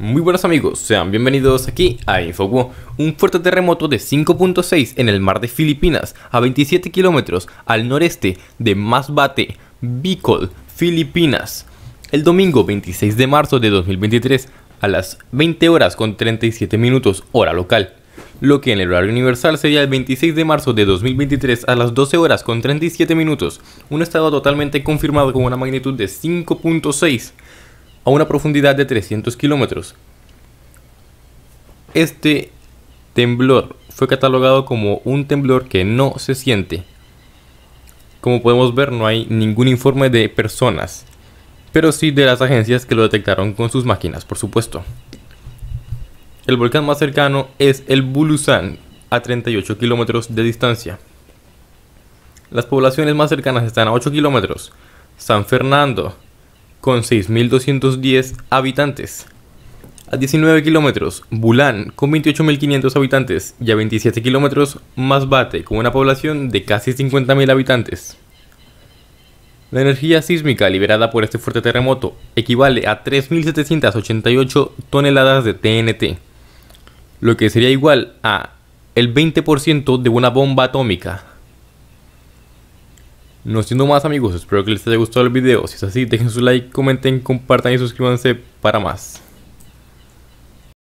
Muy buenos amigos, sean bienvenidos aquí a Infoguo. Un fuerte terremoto de 5.6 en el mar de Filipinas, a 27 kilómetros al noreste de Masbate, Bicol, Filipinas. El domingo 26 de marzo de 2023 a las 20 horas con 37 minutos hora local, lo que en el horario universal sería el 26 de marzo de 2023 a las 12 horas con 37 minutos, un estado totalmente confirmado con una magnitud de 5.6 a una profundidad de 300 kilómetros. Este temblor fue catalogado como un temblor que no se siente. Como podemos ver, no hay ningún informe de personas, pero sí de las agencias que lo detectaron con sus máquinas, por supuesto. El volcán más cercano es el Bulusan, a 38 kilómetros de distancia. Las poblaciones más cercanas están a 8 kilómetros. San Fernando, con 6.210 habitantes. A 19 kilómetros, Bulán, con 28.500 habitantes, y a 27 kilómetros, Masbate, con una población de casi 50.000 habitantes. La energía sísmica liberada por este fuerte terremoto equivale a 3.788 toneladas de TNT, lo que sería igual a el 20% de una bomba atómica. No siendo más amigos, espero que les haya gustado el video. Si es así, dejen su like, comenten, compartan y suscríbanse para más.